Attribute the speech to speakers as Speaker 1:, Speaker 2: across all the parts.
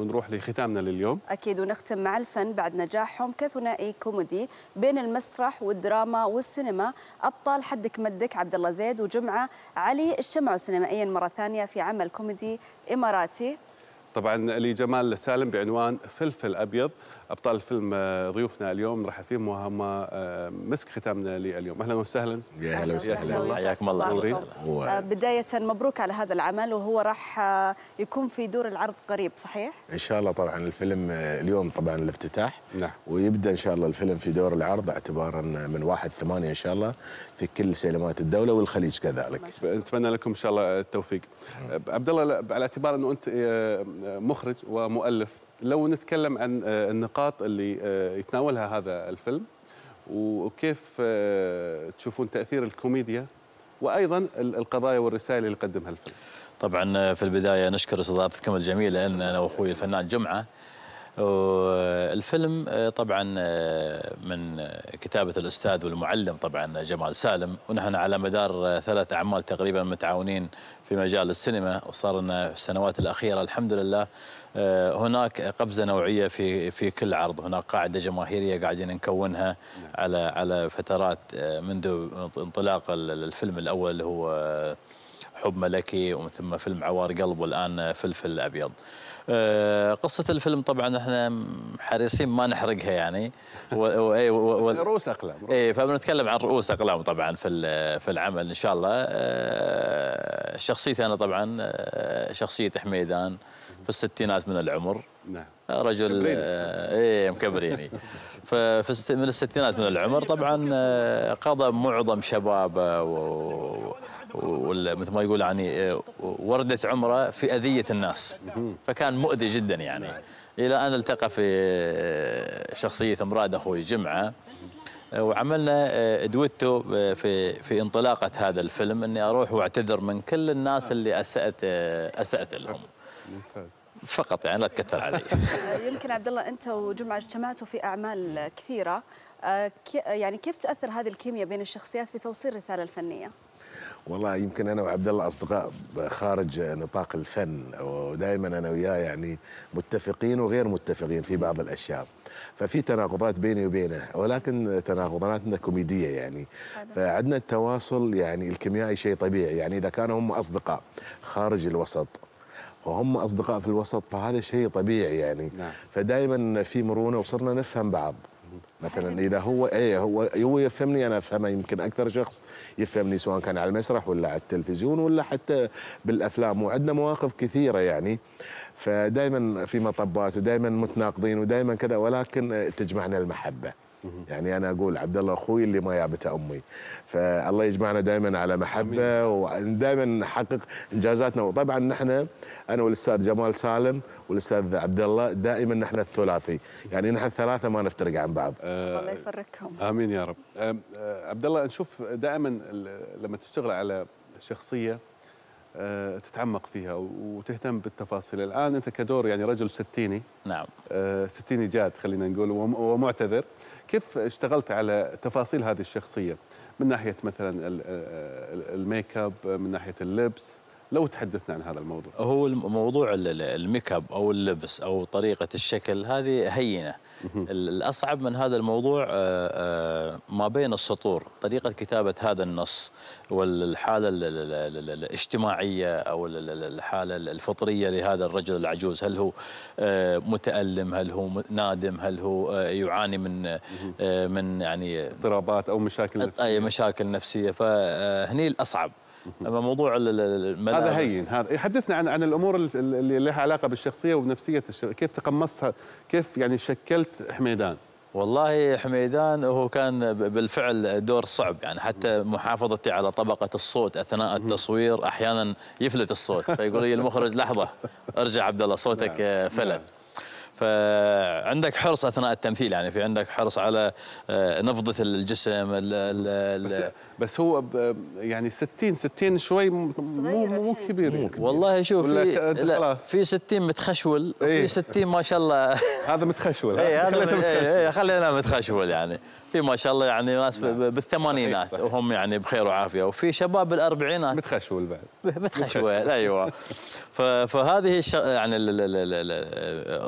Speaker 1: ونروح لختامنا لليوم
Speaker 2: أكيد ونختم مع الفن بعد نجاحهم كثنائي كوميدي بين المسرح والدراما والسينما أبطال حدك مدك عبد الله زيد وجمعة علي اجتمعوا سينمائيا مرة ثانية في عمل كوميدي إماراتي
Speaker 1: طبعا لجمال سالم بعنوان فلفل ابيض ابطال الفيلم آه، ضيوفنا اليوم راح فيهم وهم آه، مسك ختامنا لليوم اهلا وسهلا يا هلا وسهلا حياكم الله
Speaker 2: آه، بدايه مبروك على هذا العمل وهو راح يكون في دور العرض قريب صحيح؟
Speaker 3: ان شاء الله طبعا الفيلم اليوم طبعا الافتتاح نعم. ويبدا ان شاء الله الفيلم في دور العرض اعتبارا من واحد ثمانية ان شاء الله في كل سينمات الدوله والخليج كذلك
Speaker 1: نتمنى لكم ان شاء الله التوفيق نعم. عبد الله على اعتبار انه انت مخرج ومؤلف لو نتكلم عن آه، النقاط اللي آه، يتناولها هذا الفيلم وكيف آه، تشوفون تاثير الكوميديا وايضا القضايا والرسائل اللي قدمها الفيلم.
Speaker 4: طبعا في البدايه نشكر استضافتكم الجميله ان انا واخوي الفنان جمعه الفيلم آه، طبعا آه، من كتابة الأستاذ والمعلم طبعا آه، جمال سالم ونحن على مدار ثلاث أعمال تقريبا متعاونين في مجال السينما وصار لنا في السنوات الأخيرة الحمد لله هناك قفزة نوعية في في كل عرض هناك قاعدة جماهيرية قاعدين نكونها نعم. على على فترات منذ انطلاق الفيلم الأول هو حب ملكي ومن ثم فيلم عوار قلب والان فلفل ابيض. آه، قصة الفيلم طبعا احنا حريصين ما نحرقها يعني و... و... إيه، و...
Speaker 1: رؤوس اقلام
Speaker 4: اي فبنتكلم عن رؤوس اقلام طبعا في في العمل ان شاء الله آه، شخصيتي انا طبعا آه، شخصية حميدان في الستينات من العمر نعم آه، رجل مكبريني. آه، ايه مكبريني ففي من الستينات من العمر طبعا آه، قضى معظم شبابه و مثل ما يقول يعني ورده عمره في اذيه الناس فكان مؤذي جدا يعني نعم. الى ان التقى في شخصيه مراد اخوي جمعه وعملنا دويتو في في انطلاقه هذا الفيلم اني اروح واعتذر من كل الناس نعم. اللي اسات اسات لهم ممتاز فقط يعني لا
Speaker 3: تكثر علي
Speaker 2: يمكن عبد الله انت وجمعه اجتمعتوا في اعمال كثيره آه، يعني كيف تاثر هذه الكيمياء بين الشخصيات في توصيل رساله الفنيه؟
Speaker 3: والله يمكن انا وعبد الله اصدقاء خارج نطاق الفن ودائما انا وياه يعني متفقين وغير متفقين في بعض الاشياء ففي تناقضات بيني وبينه ولكن تناقضاتنا كوميديه يعني فعندنا التواصل يعني الكيميائي شيء طبيعي يعني اذا كانوا هم اصدقاء خارج الوسط وهم اصدقاء في الوسط فهذا شيء طبيعي يعني نعم. فدائما في مرونه وصرنا نفهم بعض مثلا اذا هو اي هو هو يفهمني انا افهمه يمكن اكثر شخص يفهمني سواء كان على المسرح ولا على التلفزيون ولا حتى بالافلام وعندنا مواقف كثيره يعني فدائما في مطبات ودائما متناقضين ودائما كذا ولكن تجمعنا المحبه يعني انا اقول عبد الله اخوي اللي ما جابته امي فالله يجمعنا دائما على محبه ودائما نحقق انجازاتنا وطبعا نحن انا والاستاذ جمال سالم والاستاذ عبد الله دائما نحن الثلاثي يعني نحن الثلاثه ما نفترق عن بعض آه،
Speaker 2: الله يفرقهم
Speaker 1: امين يا رب آه، آه، عبد الله نشوف دائما لما تشتغل على شخصيه آه، تتعمق فيها وتهتم بالتفاصيل الآن أنت كدور يعني رجل ستيني نعم آه، ستيني جاد خلينا نقول ومعتذر كيف اشتغلت على تفاصيل هذه الشخصية من ناحية مثلا آه، الميك اب من ناحية اللبس لو تحدثنا عن هذا الموضوع
Speaker 4: هو موضوع الميك اب او اللبس او طريقه الشكل هذه هينه الاصعب من هذا الموضوع آه، آه، ما بين السطور طريقه كتابه هذا النص والحاله الاجتماعيه او الحاله الفطريه لهذا الرجل العجوز هل هو آه، متالم هل هو نادم هل هو يعاني من من
Speaker 1: يعني اضطرابات او مشاكل نفسيه اي مشاكل نفسيه فهني الاصعب اما موضوع الملابس هذا هين هذا حدثنا عن عن الامور اللي لها علاقه بالشخصيه وبنفسيه الشخصية. كيف تقمصتها كيف يعني شكلت حميدان والله حميدان هو
Speaker 4: كان بالفعل دور صعب يعني حتى محافظتي على طبقة الصوت أثناء التصوير أحيانا يفلت الصوت فيقول لي المخرج لحظة ارجع عبد الله صوتك نعم. فلت نعم. فعندك حرص اثناء التمثيل يعني في عندك حرص على آه، نفضه
Speaker 1: الجسم الـ الـ بس, بس هو يعني 60 60 شوي مو مو كبير كبير والله شوف في
Speaker 4: في 60 متخشول في 60 إيه. ما شاء الله هذا متخشول اي هذا إيه، إيه، خلينا متخشول يعني في ما شاء الله يعني ناس نعم. بالثمانينات وهم يعني بخير وعافيه وفي شباب بالاربعينات متخشول بعد متخشول ايوه فهذه يعني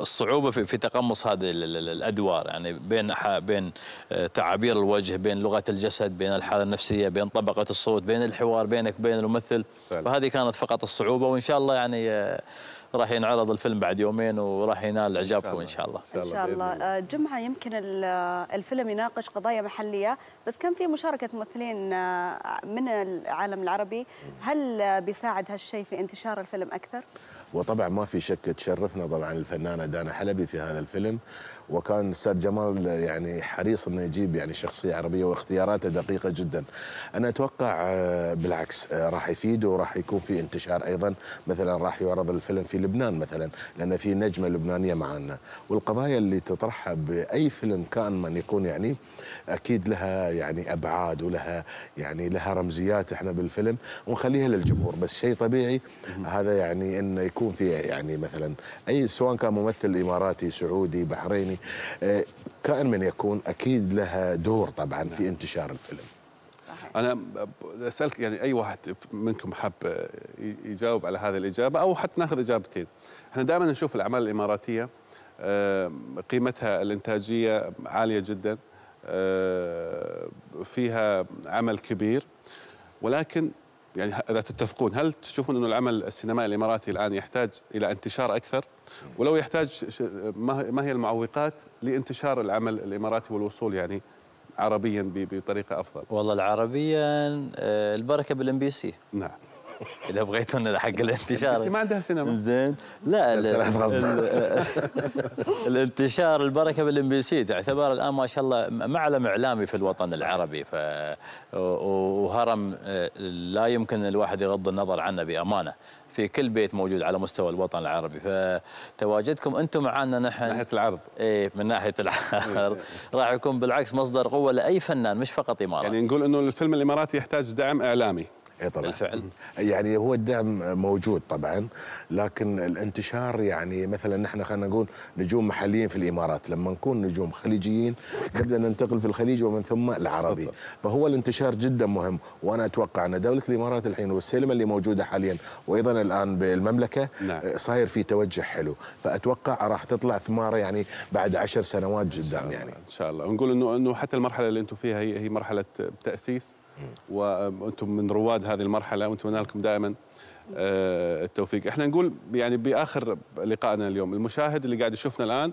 Speaker 4: الصعوبه صعوبه في, في تقمص هذه الادوار يعني بين بين آه، تعابير الوجه بين لغه الجسد بين الحاله النفسيه بين طبقه الصوت بين الحوار بينك وبين الممثل فعلا. فهذه كانت فقط الصعوبه وان شاء الله يعني آه، راح ينعرض الفيلم بعد يومين وراح ينال اعجابكم ان شاء الله ان شاء الله, إن شاء الله.
Speaker 2: آه، جمعه يمكن الفيلم يناقش قضايا محليه بس كان في مشاركه ممثلين من العالم العربي هل بيساعد هالشيء في انتشار الفيلم اكثر
Speaker 3: وطبعا ما في شك تشرفنا طبعا الفنانه دانا حلبي في هذا الفيلم وكان الاستاذ جمال يعني حريص انه يجيب يعني شخصيه عربيه واختياراته دقيقه جدا. انا اتوقع آه، بالعكس آه، راح يفيد وراح يكون في انتشار ايضا مثلا راح يعرض الفيلم في لبنان مثلا لان في نجمه لبنانيه معنا والقضايا اللي تطرحها باي فيلم كان من يكون يعني اكيد لها يعني ابعاد ولها يعني لها رمزيات احنا بالفيلم ونخليها للجمهور بس شيء طبيعي هذا يعني انه يكون في يعني مثلا اي سواء كان ممثل اماراتي سعودي بحريني يعني آه، كائن من يكون اكيد لها دور طبعا في انتشار الفيلم
Speaker 1: انا اسالك يعني اي واحد منكم حاب آه، يجاوب على هذه الاجابه او حتى ناخذ اجابتين احنا دائما نشوف الاعمال الاماراتيه آه، قيمتها الانتاجيه عاليه جدا فيها عمل كبير ولكن يعني اذا تتفقون هل تشوفون انه العمل السينمائي الاماراتي الان يحتاج الى انتشار اكثر؟ ولو يحتاج ما هي المعوقات لانتشار العمل الاماراتي والوصول يعني عربيا بطريقه افضل؟ والله العربيا آه، البركه بالام بي سي نعم
Speaker 4: اذا بغيتونا حق الانتشار بس ما
Speaker 1: عندها سينما زين لا
Speaker 4: الانتشار البركه بالام بي سي تعتبر الان ما شاء الله معلم اعلامي في الوطن العربي ف وهرم آه، لا يمكن الواحد يغض النظر عنه بامانه في كل بيت موجود على مستوى الوطن العربي فتواجدكم انتم معنا نحن إيه، من ناحيه العرض اي من ناحيه العرض راح يكون بالعكس مصدر قوه لاي
Speaker 1: فنان مش فقط اماراتي يعني نقول انه الفيلم الاماراتي يحتاج دعم اعلامي اي طبعا بالفعل
Speaker 3: يعني هو الدعم موجود طبعا لكن الانتشار يعني مثلا نحن خلينا نقول نجوم محليين في الامارات لما نكون نجوم خليجيين نبدا ننتقل في الخليج ومن ثم العربي فهو الانتشار جدا مهم وانا اتوقع ان دوله الامارات الحين والسينما اللي موجوده حاليا وايضا الان بالمملكه نعم. صاير في توجه حلو فاتوقع راح تطلع ثماره يعني بعد عشر سنوات جدا يعني ان
Speaker 1: شاء الله ونقول انه انه حتى المرحله اللي انتم فيها هي هي مرحله تاسيس وانتم من رواد هذه المرحله ونتمنى لكم دائما آه، التوفيق احنا نقول يعني باخر لقائنا اليوم المشاهد اللي قاعد يشوفنا الان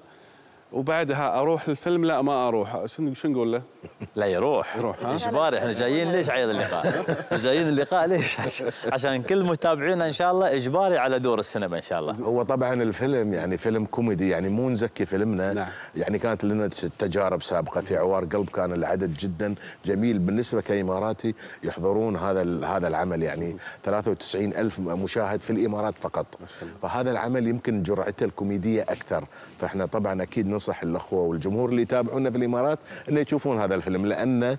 Speaker 1: وبعدها اروح الفيلم لا ما اروح شنو شنو نقول له؟ لا يروح يروح اجباري احنا جايين ليش عيد اللقاء؟ جايين اللقاء ليش؟ عشان
Speaker 4: كل متابعينا ان شاء الله اجباري على دور السينما ان شاء الله
Speaker 3: هو طبعا الفيلم يعني فيلم كوميدي يعني مو نزكي فيلمنا نعم. يعني كانت لنا تجارب سابقه في عوار قلب كان العدد جدا جميل بالنسبه كاماراتي يحضرون هذا هذا العمل يعني 93 الف مشاهد في الامارات فقط فهذا العمل يمكن جرعته الكوميديه اكثر فاحنا طبعا اكيد ننصح الاخوه والجمهور اللي يتابعونا في الامارات أن يشوفون هذا الفيلم لان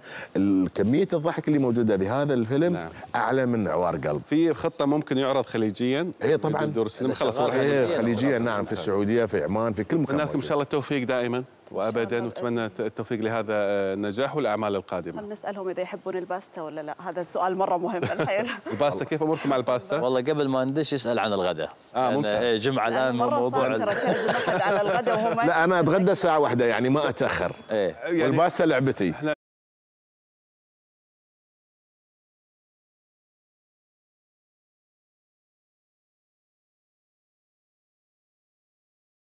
Speaker 3: كميه الضحك اللي موجوده بهذا الفيلم نعم. اعلى من عوار قلب في
Speaker 1: خطه ممكن يعرض خليجيا اي طبعا دور السينما خلاص إيه، خليجيا
Speaker 3: نعم في السعوديه في عمان في كل مكان لكم
Speaker 1: ان شاء الله التوفيق دائما وابدا نتمنى التوفيق لهذا النجاح والاعمال القادمه
Speaker 2: نسالهم اذا يحبون الباستا ولا لا هذا السؤال مره مهم الحين
Speaker 1: الباستا كيف اموركم مع
Speaker 4: الباستا والله قبل ما ندش اسال عن الغداء اه ممتاز إيه، جمعه يعني الان مرة موضوع ترى
Speaker 2: تعزم احد على الغداء وهم لا انا اتغدى الساعه واحدة يعني ما اتاخر ايه يعني والباستا لعبتي